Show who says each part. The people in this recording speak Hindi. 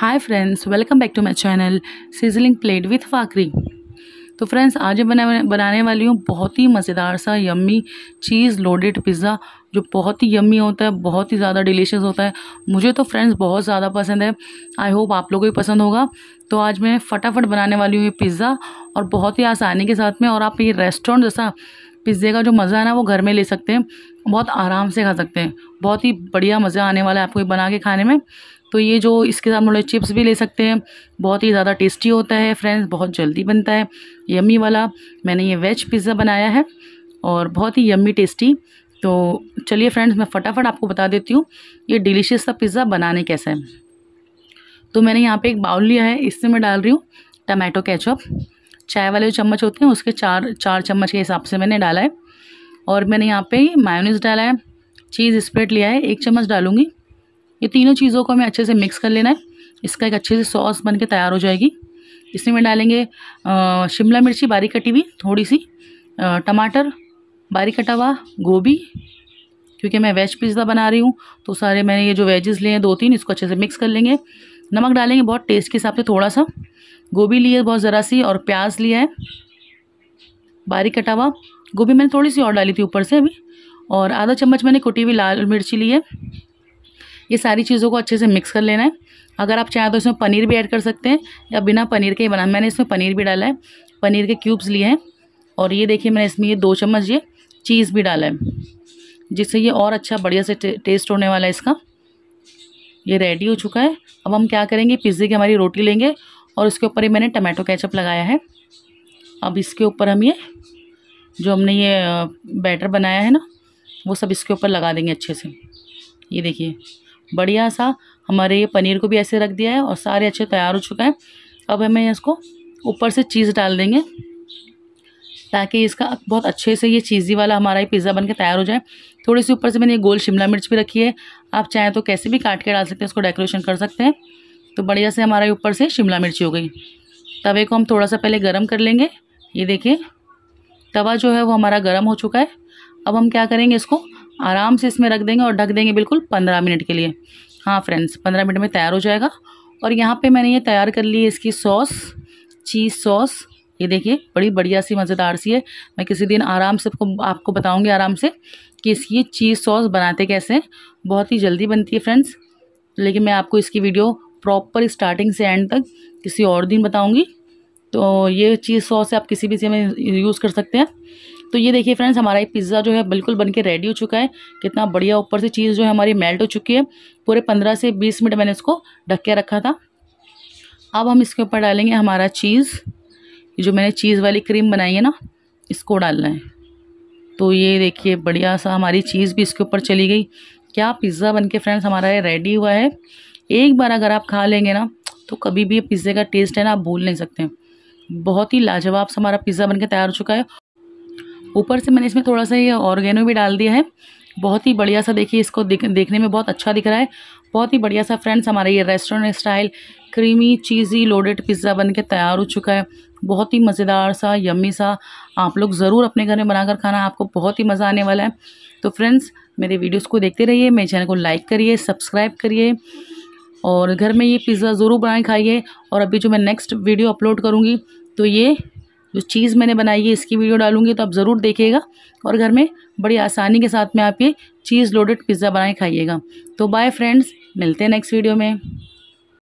Speaker 1: hi friends welcome back to my channel sizzling plate with फाकरी तो फ्रेंड्स आज बना बनाने वाली हूँ बहुत ही मज़ेदार सा यम्मी चीज़ लोडेड पिज़्ज़ा जो बहुत ही यम्मी होता है बहुत ही ज़्यादा डिलीशियस होता है मुझे तो फ्रेंड्स बहुत ज़्यादा पसंद है आई होप आप लोगों को भी पसंद होगा तो आज मैं फटाफट बनाने वाली हूँ ये पिज़्ज़ा और बहुत ही आसानी के साथ में और आप ये रेस्टोरेंट जैसा पिज़्ज़े का जो मज़ा है ना वो घर में ले सकते हैं बहुत आराम से खा सकते हैं बहुत ही बढ़िया मज़ा आने वाला है आपको ये बना के खाने में तो ये जो इसके साथ हम चिप्स भी ले सकते हैं बहुत ही ज़्यादा टेस्टी होता है फ्रेंड्स बहुत जल्दी बनता है यम्मी वाला मैंने ये वेज पिज़्ज़ा बनाया है और बहुत ही यम्मी टेस्टी तो चलिए फ्रेंड्स मैं फटाफट आपको बता देती हूँ ये डिलीशियस सा पिज़्ज़ा बनाने कैसा है तो मैंने यहाँ पे एक बाउल लिया है इससे मैं डाल रही हूँ टमाटो केचप चाय वाले जो चम्मच होते हैं उसके चार चार चम्मच के हिसाब से मैंने डाला है और मैंने यहाँ पर मायोनीस डाला है चीज़ स्प्रेड लिया है एक चम्मच डालूँगी ये तीनों चीज़ों को हमें अच्छे से मिक्स कर लेना है इसका एक अच्छे से सॉस बन के तैयार हो जाएगी इसमें में डालेंगे शिमला मिर्ची बारीक कटी हुई थोड़ी सी टमाटर बारीक कटा हुआ गोभी क्योंकि मैं वेज पिज़्ज़ा बना रही हूँ तो सारे मैंने ये जो वेजेस लिए हैं दो तीन इसको अच्छे से मिक्स कर लेंगे नमक डालेंगे बहुत टेस्ट के हिसाब से थोड़ा सा गोभी लिए बहुत ज़रा सी और प्याज लिया है बारीक कटा हुआ गोभी मैंने थोड़ी सी और डाली थी ऊपर से अभी और आधा चम्मच मैंने कुटी हुई लाल मिर्ची ली है ये सारी चीज़ों को अच्छे से मिक्स कर लेना है अगर आप चाहें तो इसमें पनीर भी ऐड कर सकते हैं या बिना पनीर के ही बना मैंने इसमें पनीर भी डाला है पनीर के क्यूब्स लिए हैं और ये देखिए मैंने इसमें ये दो चम्मच ये चीज़ भी डाला है जिससे ये और अच्छा बढ़िया से टे, टेस्ट होने वाला है इसका ये रेडी हो चुका है अब हम क्या करेंगे पिज्ज़े की हमारी रोटी लेंगे और उसके ऊपर ही मैंने टमाटो केचप लगाया है अब इसके ऊपर हम ये जो हमने ये बैटर बनाया है ना वो सब इसके ऊपर लगा देंगे अच्छे से ये देखिए बढ़िया सा हमारे ये पनीर को भी ऐसे रख दिया है और सारे अच्छे तैयार हो चुका है अब हमें इसको ऊपर से चीज़ डाल देंगे ताकि इसका बहुत अच्छे से ये चीज़ी वाला हमारा ये पिज़्ज़ा बन के तैयार हो जाए थोड़ी सी ऊपर से मैंने ये गोल शिमला मिर्च भी रखी है आप चाहें तो कैसे भी काट के डाल सकते हैं इसको डेकोरेशन कर सकते हैं तो बढ़िया से हमारा ऊपर से शिमला मिर्ची हो गई तवे को हम थोड़ा सा पहले गर्म कर लेंगे ये देखिए तवा जो है वो हमारा गर्म हो चुका है अब हम क्या करेंगे इसको आराम से इसमें रख देंगे और ढक देंगे बिल्कुल पंद्रह मिनट के लिए हाँ फ्रेंड्स पंद्रह मिनट में तैयार हो जाएगा और यहाँ पे मैंने ये तैयार कर ली है इसकी सॉस चीज़ सॉस ये देखिए बड़ी बढ़िया सी मज़ेदार सी है मैं किसी दिन आराम से आपको आपको बताऊँगी आराम से कि इसकी चीज़ सॉस बनाते कैसे बहुत ही जल्दी बनती है फ्रेंड्स लेकिन मैं आपको इसकी वीडियो प्रॉपर स्टार्टिंग से एंड तक किसी और दिन बताऊँगी तो ये चीज़ सॉस आप किसी भी चीज़ में यूज़ कर सकते हैं तो ये देखिए फ्रेंड्स हमारा ये पिज़्ज़ा जो है बिल्कुल बन के रेडी हो चुका है कितना बढ़िया ऊपर से चीज़ जो है हमारी मेल्ट हो चुकी है पूरे पंद्रह से बीस मिनट मैंने इसको ढक के रखा था अब हम इसके ऊपर डालेंगे हमारा चीज़ जो मैंने चीज़ वाली क्रीम बनाई है ना इसको डालना है तो ये देखिए बढ़िया सा हमारी चीज़ भी इसके ऊपर चली गई क्या पिज़्ज़ा बन के फ्रेंड्स हमारा ये रेडी हुआ है एक बार अगर आप खा लेंगे ना तो कभी भी पिज़्ज़े का टेस्ट है ना आप भूल नहीं सकते बहुत ही लाजवाब से हमारा पिज़्ज़ा के तैयार हो चुका है ऊपर से मैंने इसमें थोड़ा सा ये ऑर्गेनो भी डाल दिया है बहुत ही बढ़िया सा देखिए इसको दिख, देखने में बहुत अच्छा दिख रहा है बहुत ही बढ़िया सा फ्रेंड्स हमारा ये restaurant style creamy cheesy loaded pizza बन के तैयार हो चुका है बहुत ही मज़ेदार सा यम्मी सा आप लोग ज़रूर अपने घर में बनाकर खाना आपको बहुत ही मज़ा आने वाला है तो फ्रेंड्स मेरे वीडियोस को देखते रहिए मेरे चैनल को लाइक करिए सब्सक्राइब करिए और घर में ये पिज़्ज़ा ज़रूर बनाए खाइए और अभी जो मैं नेक्स्ट वीडियो अपलोड करूँगी तो ये जो चीज़ मैंने बनाई है इसकी वीडियो डालूंगी तो आप ज़रूर देखिएगा और घर में बड़ी आसानी के साथ में आप ये चीज़ लोडेड पिज़्ज़ा बनाए खाइएगा तो बाय फ्रेंड्स मिलते हैं नेक्स्ट वीडियो में